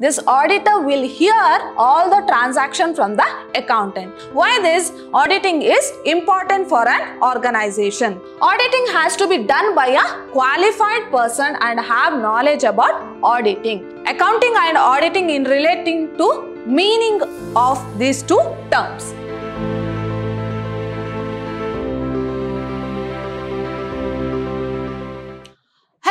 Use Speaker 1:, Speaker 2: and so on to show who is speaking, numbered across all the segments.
Speaker 1: This auditor will hear all the transaction from the accountant. Why this? Auditing is important for an organization. Auditing has to be done by a qualified person and have knowledge about auditing. Accounting and auditing in relating to meaning of these two terms.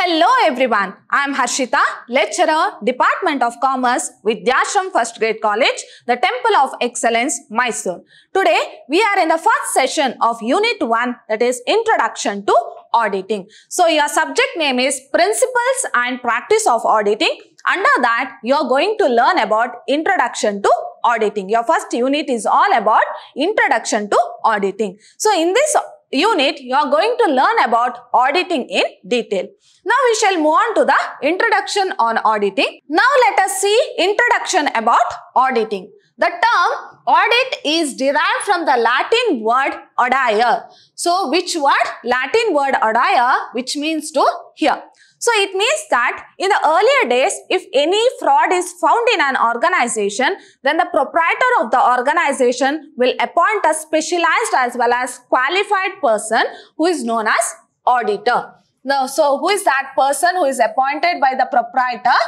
Speaker 1: Hello everyone, I am Harshita, lecturer, Department of Commerce, Vidyashram First Grade College, the Temple of Excellence, Mysore. Today, we are in the first session of Unit 1 that is Introduction to Auditing. So, your subject name is Principles and Practice of Auditing. Under that, you are going to learn about Introduction to Auditing. Your first unit is all about Introduction to Auditing. So, in this unit, you are going to learn about auditing in detail. Now, we shall move on to the introduction on auditing. Now, let us see introduction about auditing. The term audit is derived from the Latin word audire. So, which word? Latin word audire, which means to hear. So it means that in the earlier days, if any fraud is found in an organization, then the proprietor of the organization will appoint a specialized as well as qualified person who is known as auditor. Now, so who is that person who is appointed by the proprietor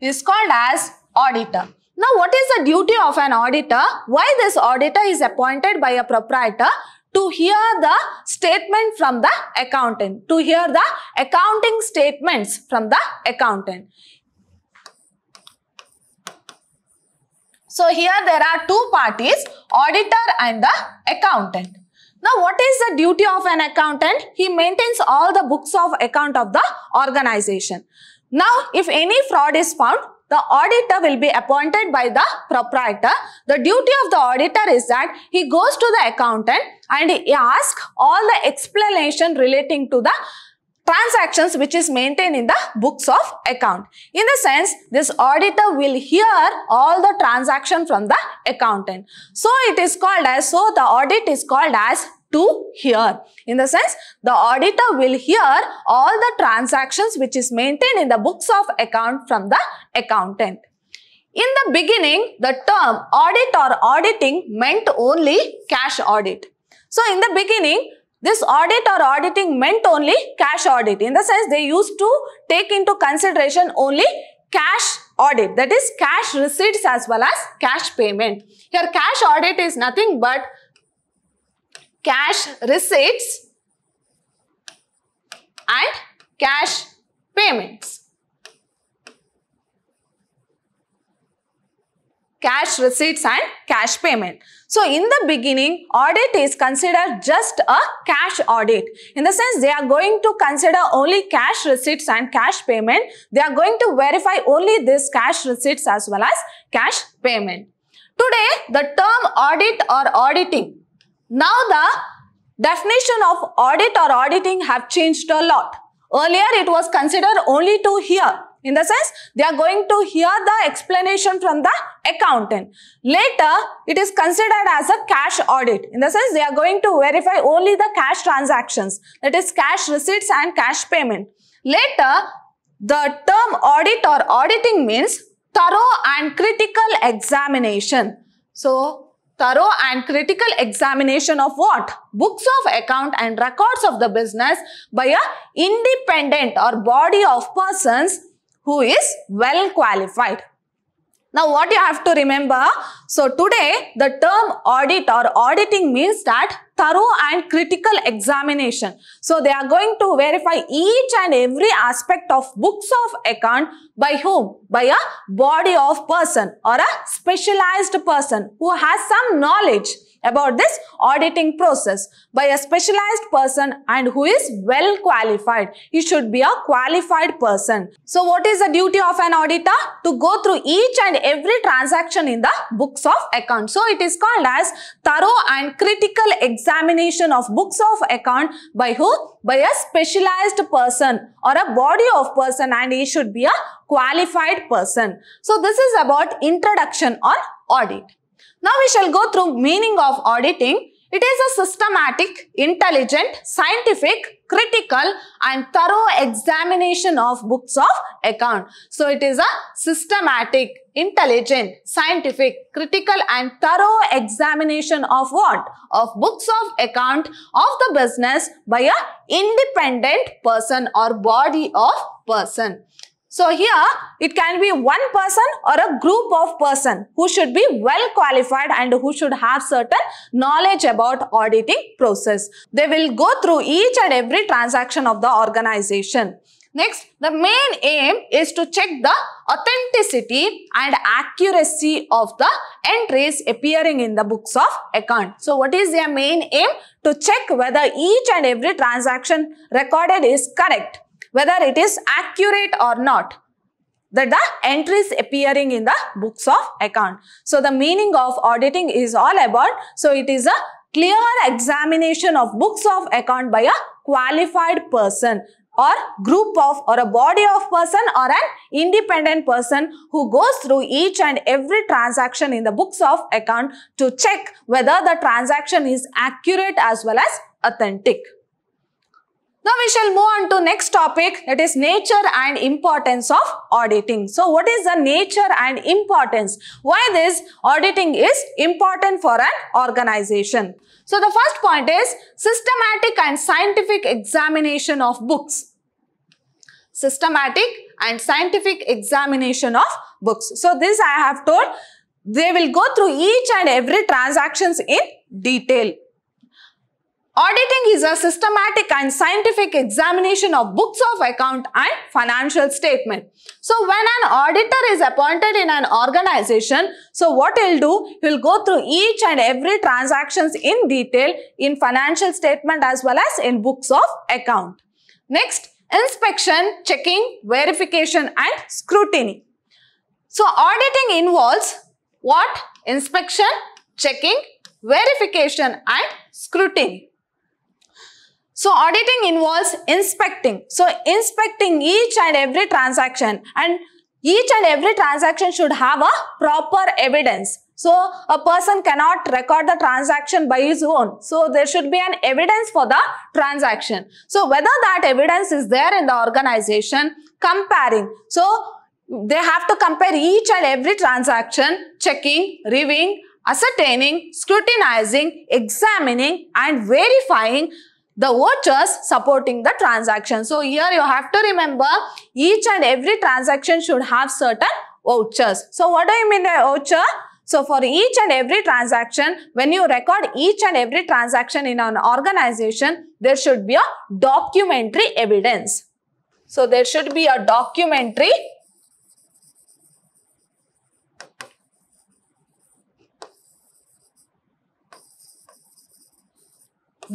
Speaker 1: is called as auditor. Now, what is the duty of an auditor? Why this auditor is appointed by a proprietor to hear the statement from the accountant, to hear the accounting statements from the accountant. So here there are two parties, auditor and the accountant. Now what is the duty of an accountant? He maintains all the books of account of the organization. Now if any fraud is found, the auditor will be appointed by the proprietor. The duty of the auditor is that he goes to the accountant and he asks all the explanation relating to the transactions which is maintained in the books of account. In the sense, this auditor will hear all the transaction from the accountant. So it is called as, so the audit is called as to hear. In the sense, the auditor will hear all the transactions which is maintained in the books of account from the accountant. In the beginning, the term audit or auditing meant only cash audit. So, in the beginning, this audit or auditing meant only cash audit. In the sense, they used to take into consideration only cash audit. That is cash receipts as well as cash payment. Here, cash audit is nothing but cash receipts and cash payments. Cash receipts and cash payment. So in the beginning, audit is considered just a cash audit. In the sense, they are going to consider only cash receipts and cash payment. They are going to verify only this cash receipts as well as cash payment. Today, the term audit or auditing now the definition of audit or auditing have changed a lot. Earlier it was considered only to hear. In the sense, they are going to hear the explanation from the accountant. Later, it is considered as a cash audit. In the sense, they are going to verify only the cash transactions. That is cash receipts and cash payment. Later, the term audit or auditing means thorough and critical examination. So, thorough and critical examination of what? Books of account and records of the business by a independent or body of persons who is well qualified. Now what you have to remember, so today the term audit or auditing means that thorough and critical examination. So they are going to verify each and every aspect of books of account by whom? By a body of person or a specialized person who has some knowledge about this auditing process by a specialized person and who is well qualified. He should be a qualified person. So what is the duty of an auditor? To go through each and every transaction in the books of account. So it is called as thorough and critical examination of books of account by who? By a specialized person or a body of person and he should be a qualified person. So this is about introduction on audit. Now we shall go through meaning of auditing. It is a systematic, intelligent, scientific, critical and thorough examination of books of account. So it is a systematic, intelligent, scientific, critical and thorough examination of what? Of books of account of the business by a independent person or body of person. So here it can be one person or a group of person who should be well qualified and who should have certain knowledge about auditing process. They will go through each and every transaction of the organization. Next, the main aim is to check the authenticity and accuracy of the entries appearing in the books of account. So what is their main aim? To check whether each and every transaction recorded is correct whether it is accurate or not that the entries appearing in the books of account. So the meaning of auditing is all about, so it is a clear examination of books of account by a qualified person or group of or a body of person or an independent person who goes through each and every transaction in the books of account to check whether the transaction is accurate as well as authentic we shall move on to next topic that is nature and importance of auditing. So what is the nature and importance? Why this auditing is important for an organization? So the first point is systematic and scientific examination of books. Systematic and scientific examination of books. So this I have told they will go through each and every transactions in detail. Auditing is a systematic and scientific examination of books of account and financial statement. So when an auditor is appointed in an organization, so what he'll do, he'll go through each and every transactions in detail in financial statement as well as in books of account. Next, inspection, checking, verification and scrutiny. So auditing involves what? Inspection, checking, verification and scrutiny. So auditing involves inspecting. So inspecting each and every transaction and each and every transaction should have a proper evidence. So a person cannot record the transaction by his own. So there should be an evidence for the transaction. So whether that evidence is there in the organization, comparing. So they have to compare each and every transaction, checking, reviewing, ascertaining, scrutinizing, examining and verifying the vouchers supporting the transaction. So here you have to remember each and every transaction should have certain vouchers. So what do you mean by voucher? So for each and every transaction, when you record each and every transaction in an organization, there should be a documentary evidence. So there should be a documentary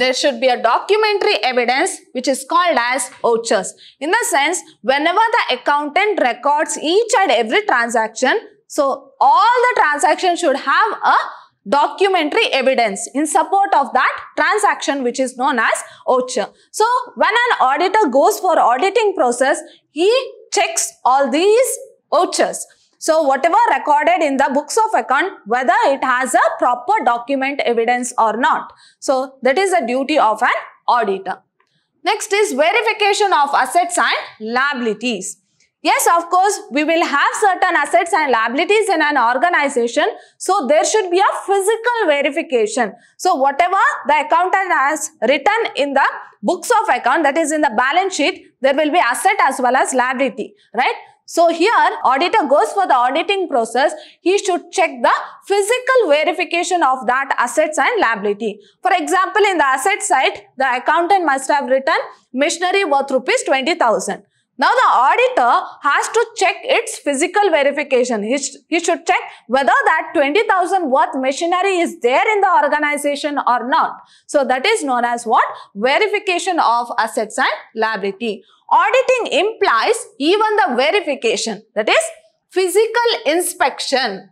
Speaker 1: there should be a documentary evidence which is called as vouchers. In the sense, whenever the accountant records each and every transaction, so all the transactions should have a documentary evidence in support of that transaction which is known as voucher. So when an auditor goes for auditing process, he checks all these vouchers. So whatever recorded in the books of account, whether it has a proper document evidence or not. So that is the duty of an auditor. Next is verification of assets and liabilities. Yes, of course, we will have certain assets and liabilities in an organization. So, there should be a physical verification. So, whatever the accountant has written in the books of account, that is in the balance sheet, there will be asset as well as liability, right? So here auditor goes for the auditing process. He should check the physical verification of that assets and liability. For example, in the asset side, the accountant must have written missionary worth rupees 20,000. Now the auditor has to check its physical verification. He, sh he should check whether that 20,000 worth machinery is there in the organization or not. So that is known as what? Verification of assets and liability. Auditing implies even the verification, that is physical inspection.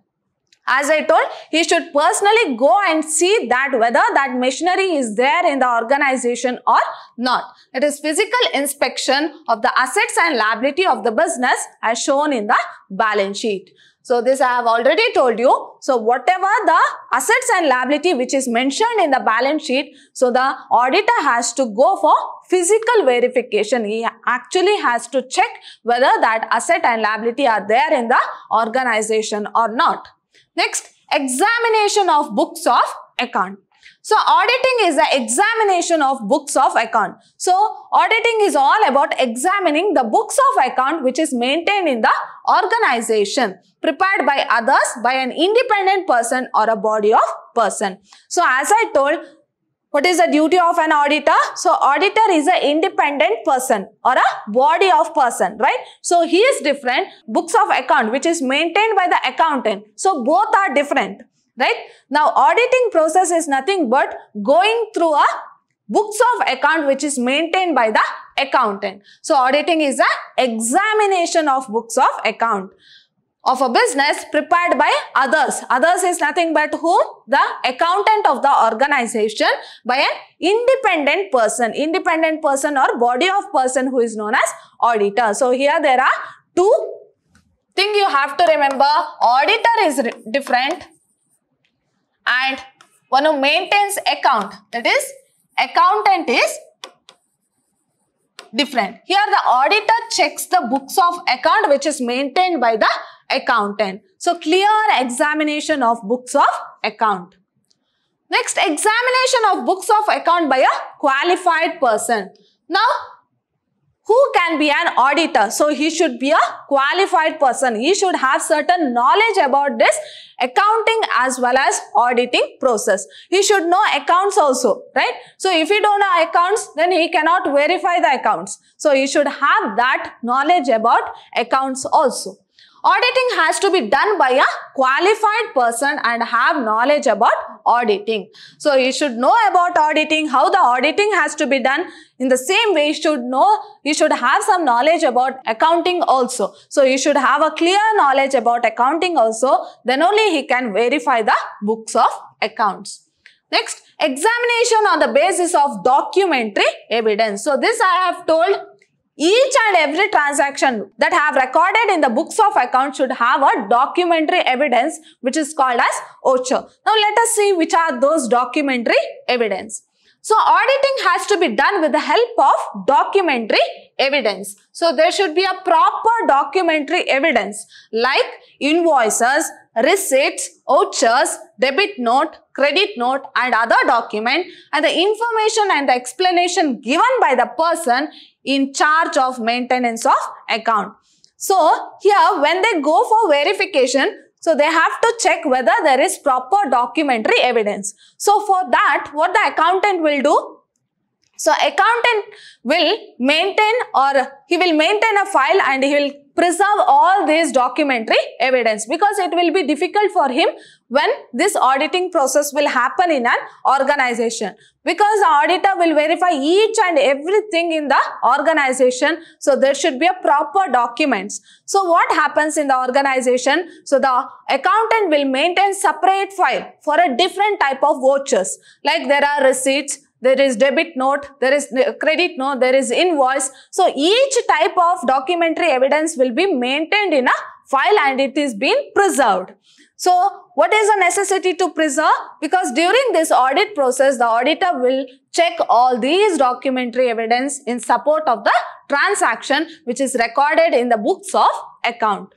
Speaker 1: As I told, he should personally go and see that whether that machinery is there in the organization or not. It is physical inspection of the assets and liability of the business as shown in the balance sheet. So this I have already told you. So whatever the assets and liability which is mentioned in the balance sheet, so the auditor has to go for physical verification. He actually has to check whether that asset and liability are there in the organization or not. Next, examination of books of account. So auditing is the examination of books of account. So auditing is all about examining the books of account which is maintained in the organization prepared by others by an independent person or a body of person. So as I told, what is the duty of an auditor? So auditor is an independent person or a body of person, right? So he is different. Books of account which is maintained by the accountant. So both are different right? Now, auditing process is nothing but going through a books of account which is maintained by the accountant. So, auditing is an examination of books of account of a business prepared by others. Others is nothing but who? The accountant of the organization by an independent person. Independent person or body of person who is known as auditor. So here there are two thing you have to remember. Auditor is different and one who maintains account that is accountant is different. Here the auditor checks the books of account which is maintained by the accountant. So clear examination of books of account. Next examination of books of account by a qualified person. Now can be an auditor. So he should be a qualified person. He should have certain knowledge about this accounting as well as auditing process. He should know accounts also, right? So if he don't know accounts, then he cannot verify the accounts. So he should have that knowledge about accounts also. Auditing has to be done by a qualified person and have knowledge about auditing. So you should know about auditing, how the auditing has to be done. In the same way, you should know, you should have some knowledge about accounting also. So you should have a clear knowledge about accounting also. Then only he can verify the books of accounts. Next, examination on the basis of documentary evidence. So this I have told each and every transaction that have recorded in the books of account should have a documentary evidence which is called as OCHO. Now let us see which are those documentary evidence. So auditing has to be done with the help of documentary evidence. So there should be a proper documentary evidence like invoices, receipts, vouchers, debit note, credit note and other document and the information and the explanation given by the person in charge of maintenance of account. So here when they go for verification, so they have to check whether there is proper documentary evidence. So for that, what the accountant will do? So accountant will maintain or he will maintain a file and he will preserve all this documentary evidence because it will be difficult for him when this auditing process will happen in an organization because the auditor will verify each and everything in the organization so there should be a proper documents so what happens in the organization so the accountant will maintain separate file for a different type of vouchers like there are receipts there is debit note, there is uh, credit note, there is invoice. So each type of documentary evidence will be maintained in a file and it is being preserved. So what is the necessity to preserve? Because during this audit process, the auditor will check all these documentary evidence in support of the transaction which is recorded in the books of account.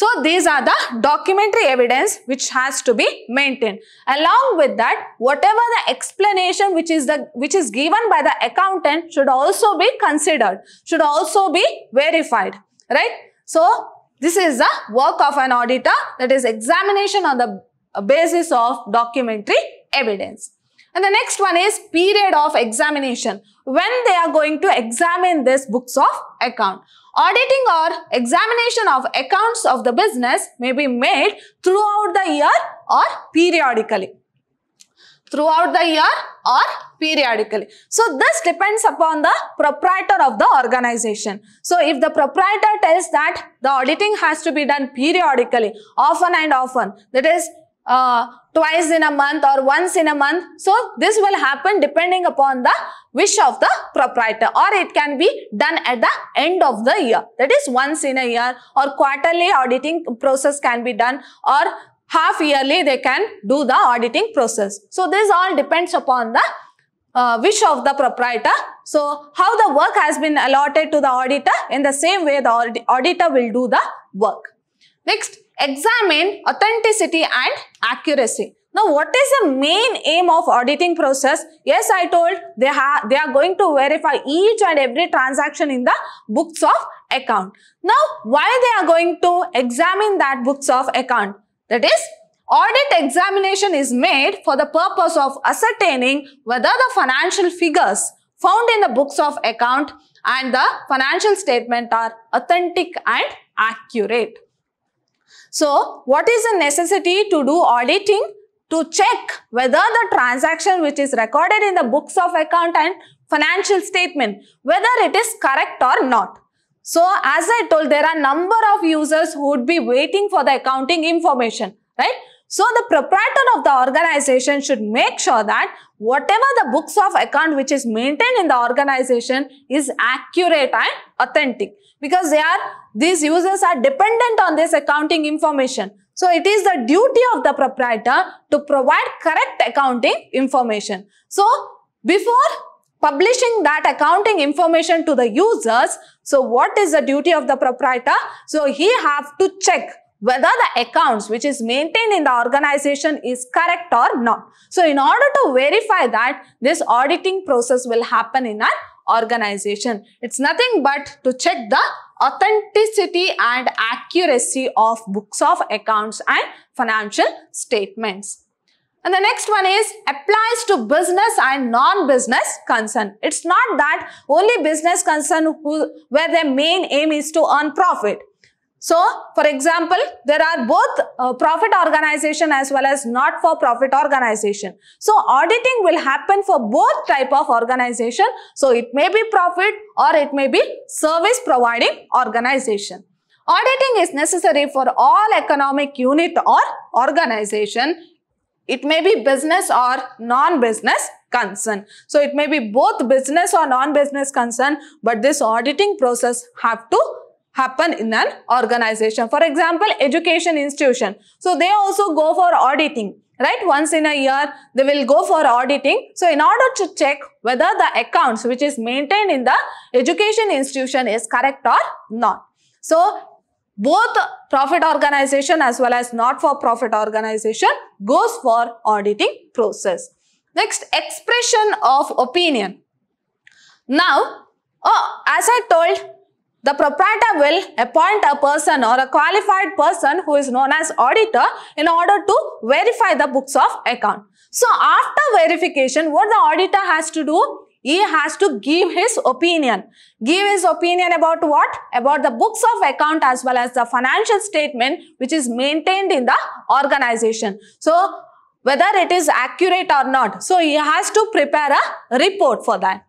Speaker 1: So these are the documentary evidence which has to be maintained. Along with that, whatever the explanation which is the which is given by the accountant should also be considered, should also be verified, right? So this is the work of an auditor that is examination on the basis of documentary evidence. And the next one is period of examination. When they are going to examine this books of account. Auditing or examination of accounts of the business may be made throughout the year or periodically. Throughout the year or periodically. So this depends upon the proprietor of the organization. So if the proprietor tells that the auditing has to be done periodically, often and often, that is uh, twice in a month or once in a month. So this will happen depending upon the wish of the proprietor or it can be done at the end of the year. That is once in a year or quarterly auditing process can be done or half yearly they can do the auditing process. So this all depends upon the uh, wish of the proprietor. So how the work has been allotted to the auditor in the same way the auditor will do the work. Next, examine authenticity and accuracy. Now, what is the main aim of auditing process? Yes, I told they, they are going to verify each and every transaction in the books of account. Now, why they are going to examine that books of account? That is, audit examination is made for the purpose of ascertaining whether the financial figures found in the books of account and the financial statement are authentic and accurate. So what is the necessity to do auditing? To check whether the transaction which is recorded in the books of account and financial statement, whether it is correct or not. So as I told, there are number of users who would be waiting for the accounting information, right? So the proprietor of the organization should make sure that whatever the books of account which is maintained in the organization is accurate and authentic because they are these users are dependent on this accounting information. So it is the duty of the proprietor to provide correct accounting information. So before publishing that accounting information to the users, so what is the duty of the proprietor? So he have to check whether the accounts which is maintained in the organization is correct or not. So in order to verify that, this auditing process will happen in an organization. It's nothing but to check the authenticity and accuracy of books of accounts and financial statements. And the next one is applies to business and non-business concern. It's not that only business concern who, where their main aim is to earn profit. So, for example, there are both uh, profit organization as well as not-for-profit organization. So, auditing will happen for both type of organization. So, it may be profit or it may be service providing organization. Auditing is necessary for all economic unit or organization. It may be business or non-business concern. So, it may be both business or non-business concern, but this auditing process have to happen in an organization. For example, education institution. So they also go for auditing, right? Once in a year, they will go for auditing. So in order to check whether the accounts which is maintained in the education institution is correct or not. So both profit organization as well as not-for-profit organization goes for auditing process. Next, expression of opinion. Now, oh, as I told, the proprietor will appoint a person or a qualified person who is known as auditor in order to verify the books of account. So after verification, what the auditor has to do? He has to give his opinion. Give his opinion about what? About the books of account as well as the financial statement which is maintained in the organization. So whether it is accurate or not. So he has to prepare a report for that.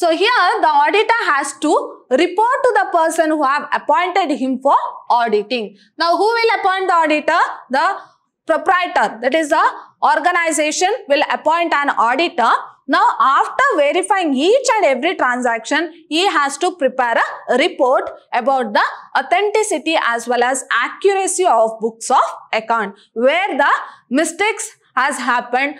Speaker 1: So here the auditor has to report to the person who have appointed him for auditing. Now who will appoint the auditor? The proprietor that is the organization will appoint an auditor. Now after verifying each and every transaction, he has to prepare a report about the authenticity as well as accuracy of books of account where the mistakes has happened.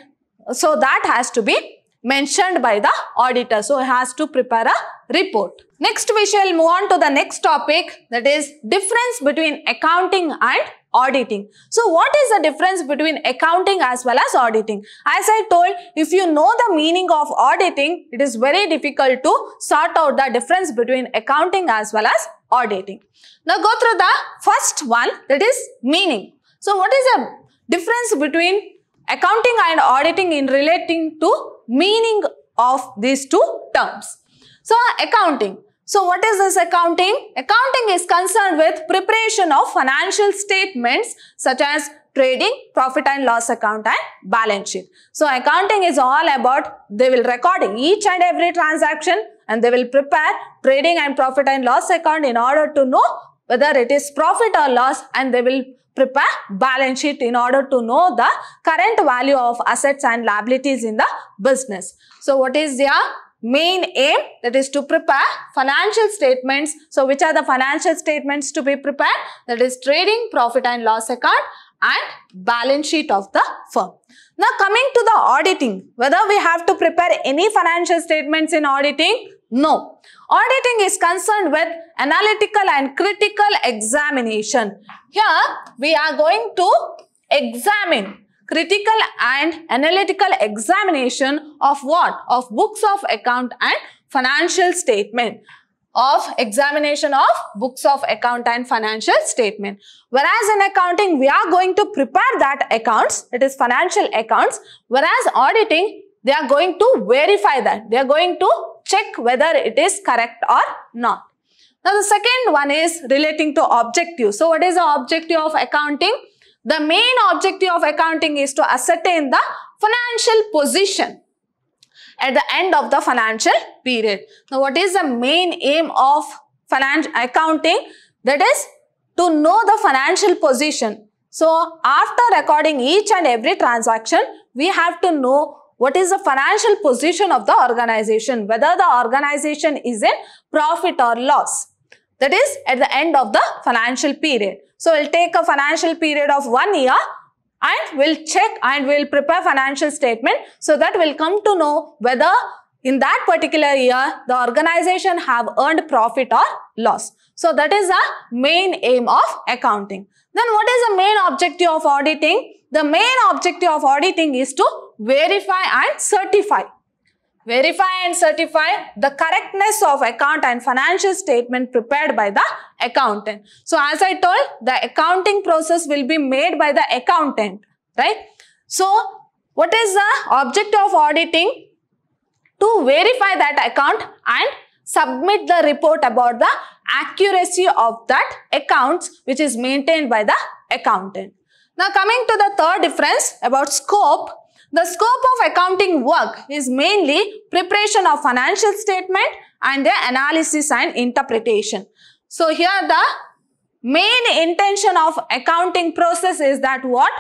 Speaker 1: So that has to be mentioned by the auditor. So, has to prepare a report. Next, we shall move on to the next topic that is difference between accounting and auditing. So, what is the difference between accounting as well as auditing? As I told, if you know the meaning of auditing, it is very difficult to sort out the difference between accounting as well as auditing. Now, go through the first one that is meaning. So, what is the difference between accounting and auditing in relating to meaning of these two terms. So, uh, accounting. So, what is this accounting? Accounting is concerned with preparation of financial statements such as trading, profit and loss account and balance sheet. So, accounting is all about they will record each and every transaction and they will prepare trading and profit and loss account in order to know whether it is profit or loss and they will prepare balance sheet in order to know the current value of assets and liabilities in the business. So what is their main aim that is to prepare financial statements. So which are the financial statements to be prepared? That is trading, profit and loss account and balance sheet of the firm. Now coming to the auditing, whether we have to prepare any financial statements in auditing, no. Auditing is concerned with analytical and critical examination. Here, we are going to examine critical and analytical examination of what? Of books of account and financial statement of examination of books of account and financial statement. Whereas in accounting, we are going to prepare that accounts, it is financial accounts, whereas auditing, they are going to verify that. They are going to check whether it is correct or not. Now the second one is relating to objective. So what is the objective of accounting? The main objective of accounting is to ascertain the financial position at the end of the financial period. Now what is the main aim of financial accounting? That is to know the financial position. So after recording each and every transaction, we have to know what is the financial position of the organization, whether the organization is in profit or loss. That is at the end of the financial period. So we'll take a financial period of one year and we'll check and we'll prepare financial statement so that we'll come to know whether in that particular year, the organization have earned profit or loss. So that is the main aim of accounting. Then what is the main objective of auditing? The main objective of auditing is to verify and certify. Verify and certify the correctness of account and financial statement prepared by the accountant. So as I told, the accounting process will be made by the accountant, right? So what is the objective of auditing? to verify that account and submit the report about the accuracy of that accounts which is maintained by the accountant. Now coming to the third difference about scope. The scope of accounting work is mainly preparation of financial statement and their analysis and interpretation. So here the main intention of accounting process is that what?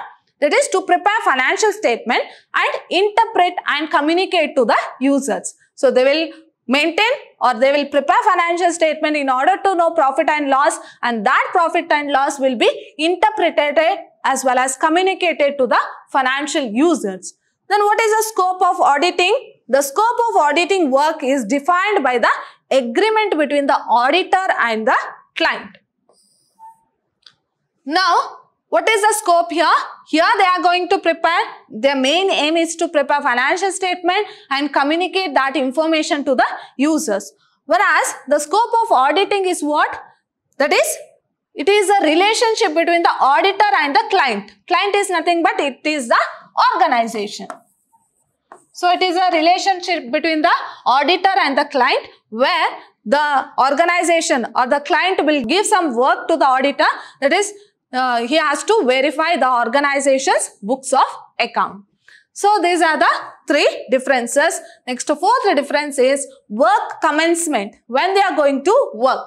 Speaker 1: That is to prepare financial statement and interpret and communicate to the users. So they will maintain or they will prepare financial statement in order to know profit and loss and that profit and loss will be interpreted as well as communicated to the financial users. Then what is the scope of auditing? The scope of auditing work is defined by the agreement between the auditor and the client. Now, what is the scope here? here they are going to prepare, their main aim is to prepare financial statement and communicate that information to the users. Whereas the scope of auditing is what? That is, it is a relationship between the auditor and the client. Client is nothing but it is the organization. So it is a relationship between the auditor and the client where the organization or the client will give some work to the auditor that is uh, he has to verify the organization's books of account. So these are the three differences. Next, fourth difference is work commencement. When they are going to work.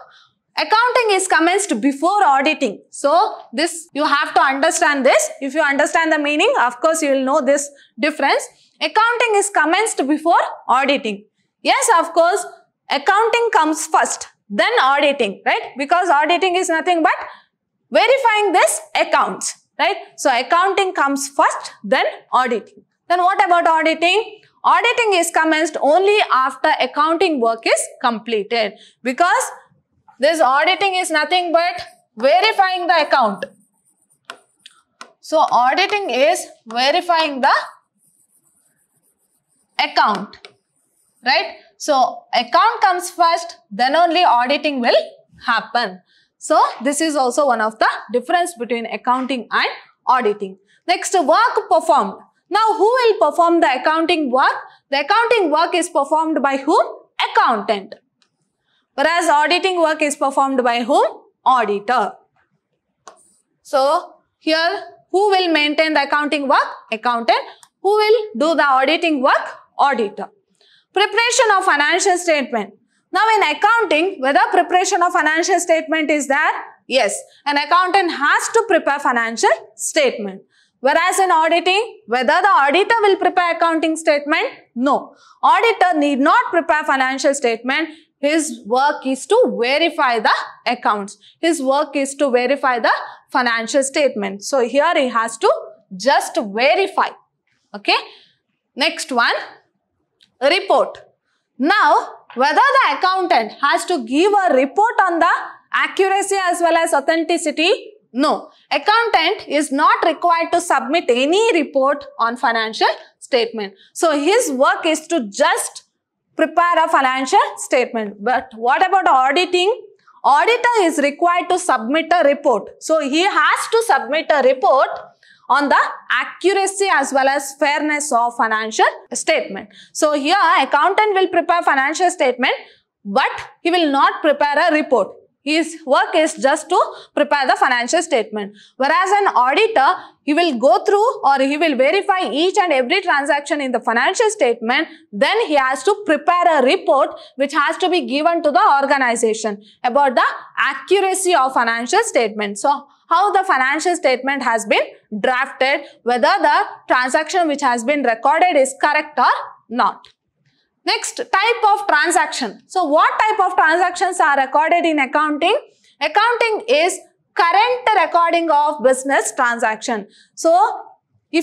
Speaker 1: Accounting is commenced before auditing. So this, you have to understand this. If you understand the meaning, of course, you will know this difference. Accounting is commenced before auditing. Yes, of course, accounting comes first, then auditing, right? Because auditing is nothing but verifying this accounts, right? So accounting comes first, then auditing. Then what about auditing? Auditing is commenced only after accounting work is completed because this auditing is nothing but verifying the account. So auditing is verifying the account, right? So account comes first, then only auditing will happen. So, this is also one of the difference between accounting and auditing. Next, work performed. Now, who will perform the accounting work? The accounting work is performed by whom? Accountant. Whereas auditing work is performed by whom? Auditor. So, here who will maintain the accounting work? Accountant. Who will do the auditing work? Auditor. Preparation of financial statement. Now in accounting, whether preparation of financial statement is there? Yes, an accountant has to prepare financial statement. Whereas in auditing, whether the auditor will prepare accounting statement? No. Auditor need not prepare financial statement. His work is to verify the accounts. His work is to verify the financial statement. So here he has to just verify. Okay. Next one, report. Now, whether the accountant has to give a report on the accuracy as well as authenticity? No. Accountant is not required to submit any report on financial statement. So his work is to just prepare a financial statement. But what about auditing? Auditor is required to submit a report. So he has to submit a report on the accuracy as well as fairness of financial statement. So here accountant will prepare financial statement but he will not prepare a report. His work is just to prepare the financial statement. Whereas an auditor, he will go through or he will verify each and every transaction in the financial statement. Then he has to prepare a report which has to be given to the organization about the accuracy of financial statement. So, how the financial statement has been drafted, whether the transaction which has been recorded is correct or not. Next type of transaction. So what type of transactions are recorded in accounting? Accounting is current recording of business transaction. So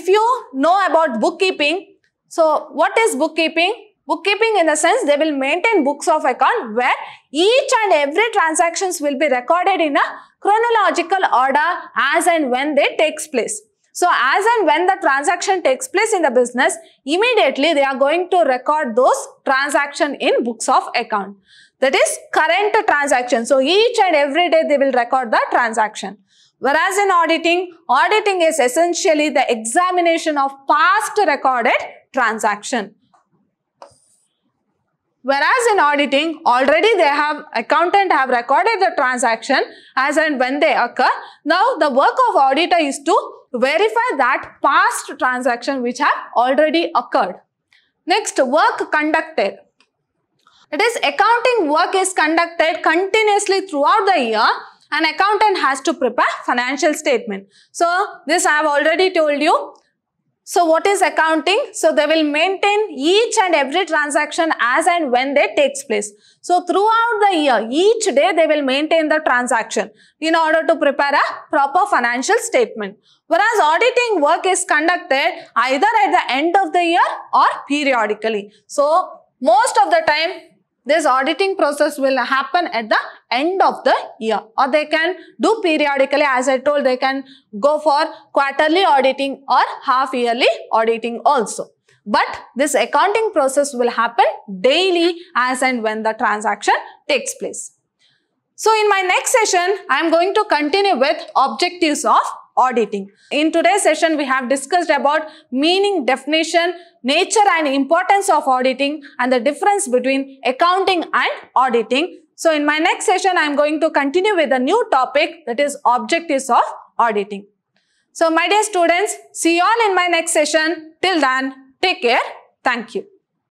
Speaker 1: if you know about bookkeeping, so what is bookkeeping? Bookkeeping in the sense they will maintain books of account where each and every transactions will be recorded in a chronological order as and when they takes place. So as and when the transaction takes place in the business, immediately they are going to record those transaction in books of account. That is current transaction. So each and every day they will record the transaction. Whereas in auditing, auditing is essentially the examination of past recorded transaction. Whereas in auditing, already they have, accountant have recorded the transaction as and when they occur. Now the work of auditor is to verify that past transaction which have already occurred. Next, work conducted. It is accounting work is conducted continuously throughout the year. An accountant has to prepare financial statement. So, this I have already told you. So what is accounting? So they will maintain each and every transaction as and when they takes place. So throughout the year, each day they will maintain the transaction in order to prepare a proper financial statement. Whereas auditing work is conducted either at the end of the year or periodically. So most of the time this auditing process will happen at the end of the year or they can do periodically as I told they can go for quarterly auditing or half yearly auditing also. But this accounting process will happen daily as and when the transaction takes place. So in my next session, I am going to continue with objectives of auditing. In today's session, we have discussed about meaning, definition, nature and importance of auditing and the difference between accounting and auditing. So in my next session, I'm going to continue with a new topic that is objectives of auditing. So my dear students, see you all in my next session. Till then, take care. Thank you.